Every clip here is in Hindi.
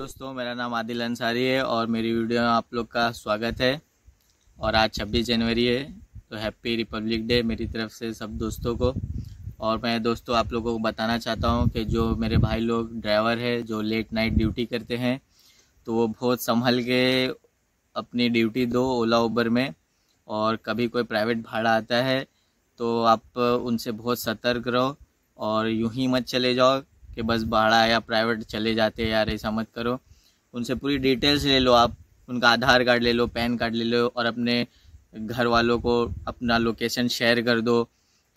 दोस्तों मेरा नाम आदिल अंसारी है और मेरी वीडियो में आप लोग का स्वागत है और आज 26 जनवरी है तो हैप्पी रिपब्लिक डे मेरी तरफ से सब दोस्तों को और मैं दोस्तों आप लोगों को बताना चाहता हूँ कि जो मेरे भाई लोग ड्राइवर है जो लेट नाइट ड्यूटी करते हैं तो वो बहुत संभल के अपनी ड्यूटी दो ओला उबर में और कभी कोई प्राइवेट भाड़ा आता है तो आप उनसे बहुत सतर्क रहो और यूँ ही मत चले जाओ कि बस भाड़ा या प्राइवेट चले जाते हैं यार ऐसा मत करो उनसे पूरी डिटेल्स ले लो आप उनका आधार कार्ड ले लो पैन कार्ड ले लो और अपने घर वालों को अपना लोकेशन शेयर कर दो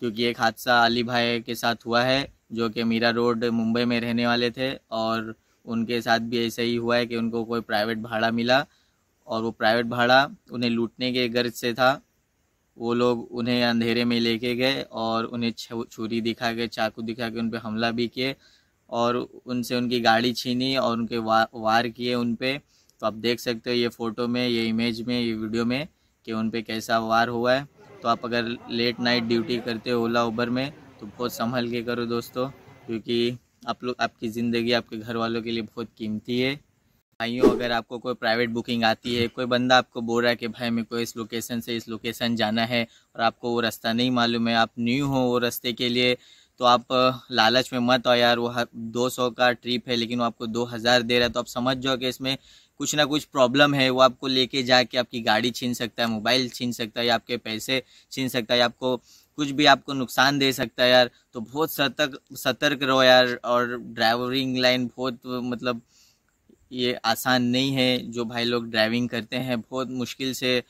क्योंकि एक हादसा अली भाई के साथ हुआ है जो कि मीरा रोड मुंबई में रहने वाले थे और उनके साथ भी ऐसा ही हुआ है कि उनको कोई प्राइवेट भाड़ा मिला और वो प्राइवेट भाड़ा उन्हें लूटने के गर्ज से था वो लोग उन्हें अंधेरे में लेके गए और उन्हें छुरी दिखा के चाकू दिखा के उन पर हमला भी किए और उनसे उनकी गाड़ी छीनी और उनके वा, वार किए उन पर तो आप देख सकते हो ये फ़ोटो में ये इमेज में ये वीडियो में कि उन पर कैसा वार हुआ है तो आप अगर लेट नाइट ड्यूटी करते हो ओला उबर में तो बहुत संभल के करो दोस्तों क्योंकि आप लोग आपकी ज़िंदगी आपके घर वालों के लिए बहुत कीमती है भाइयों अगर आपको कोई प्राइवेट बुकिंग आती है कोई बंदा आपको बोल रहा है कि भाई मेरे को इस लोकेशन से इस लोकेशन जाना है और आपको वो रास्ता नहीं मालूम है आप न्यू हो वो रास्ते के लिए तो आप लालच में मत आओ यार वो दो सौ का ट्रिप है लेकिन वो आपको दो हज़ार दे रहा है तो आप समझ जाओ कि इसमें कुछ ना कुछ प्रॉब्लम है वो आपको लेके जाके आपकी गाड़ी छीन सकता है मोबाइल छीन सकता है या आपके पैसे छीन सकता है आपको कुछ भी आपको नुकसान दे सकता है यार तो बहुत सतर्क सतर्क रहो यार और ड्राइवरिंग लाइन बहुत मतलब ये आसान नहीं है जो भाई लोग ड्राइविंग करते हैं बहुत मुश्किल से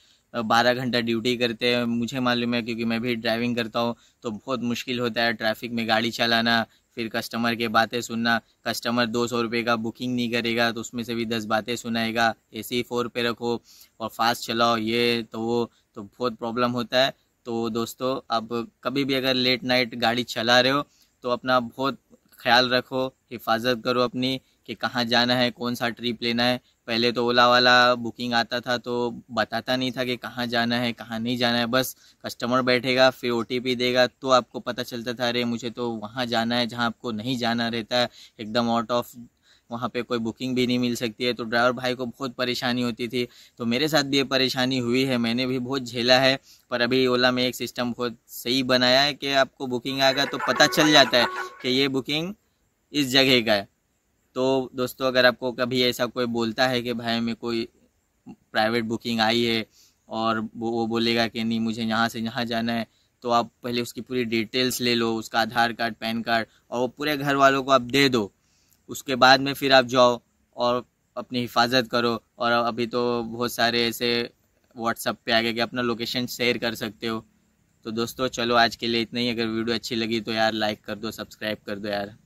बारह घंटा ड्यूटी करते हैं मुझे मालूम है क्योंकि मैं भी ड्राइविंग करता हूँ तो बहुत मुश्किल होता है ट्रैफिक में गाड़ी चलाना फिर कस्टमर के बातें सुनना कस्टमर दो सौ रुपये का बुकिंग नहीं करेगा तो उसमें से भी दस बातें सुनाएगा ए सी फोर पे रखो और फास्ट चलाओ ये तो वो तो बहुत प्रॉब्लम होता है तो दोस्तों अब कभी भी अगर लेट नाइट गाड़ी चला रहे हो तो अपना बहुत ख्याल रखो हिफाजत करो अपनी कि कहाँ जाना है कौन सा ट्रिप लेना है पहले तो ओला वाला बुकिंग आता था तो बताता नहीं था कि कहाँ जाना है कहाँ नहीं जाना है बस कस्टमर बैठेगा फिर ओ देगा तो आपको पता चलता था अरे मुझे तो वहाँ जाना है जहाँ आपको नहीं जाना रहता है एकदम आउट ऑफ वहाँ पे कोई बुकिंग भी नहीं मिल सकती है तो ड्राइवर भाई को बहुत परेशानी होती थी तो मेरे साथ भी ये परेशानी हुई है मैंने भी बहुत झेला है पर अभी ओला में एक सिस्टम बहुत सही बनाया है कि आपको बुकिंग आएगा तो पता चल जाता है कि ये बुकिंग इस जगह का है तो दोस्तों अगर आपको कभी ऐसा कोई बोलता है कि भाई में कोई प्राइवेट बुकिंग आई है और वो बोलेगा कि नहीं मुझे यहाँ से यहाँ जाना है तो आप पहले उसकी पूरी डिटेल्स ले लो उसका आधार कार्ड पैन कार्ड और वो पूरे घर वालों को आप दे दो उसके बाद में फिर आप जाओ और अपनी हिफाजत करो और अभी तो बहुत सारे ऐसे व्हाट्सअप पे आ गए कि अपना लोकेशन शेयर कर सकते हो तो दोस्तों चलो आज के लिए इतना ही अगर वीडियो अच्छी लगी तो यार लाइक कर दो सब्सक्राइब कर दो यार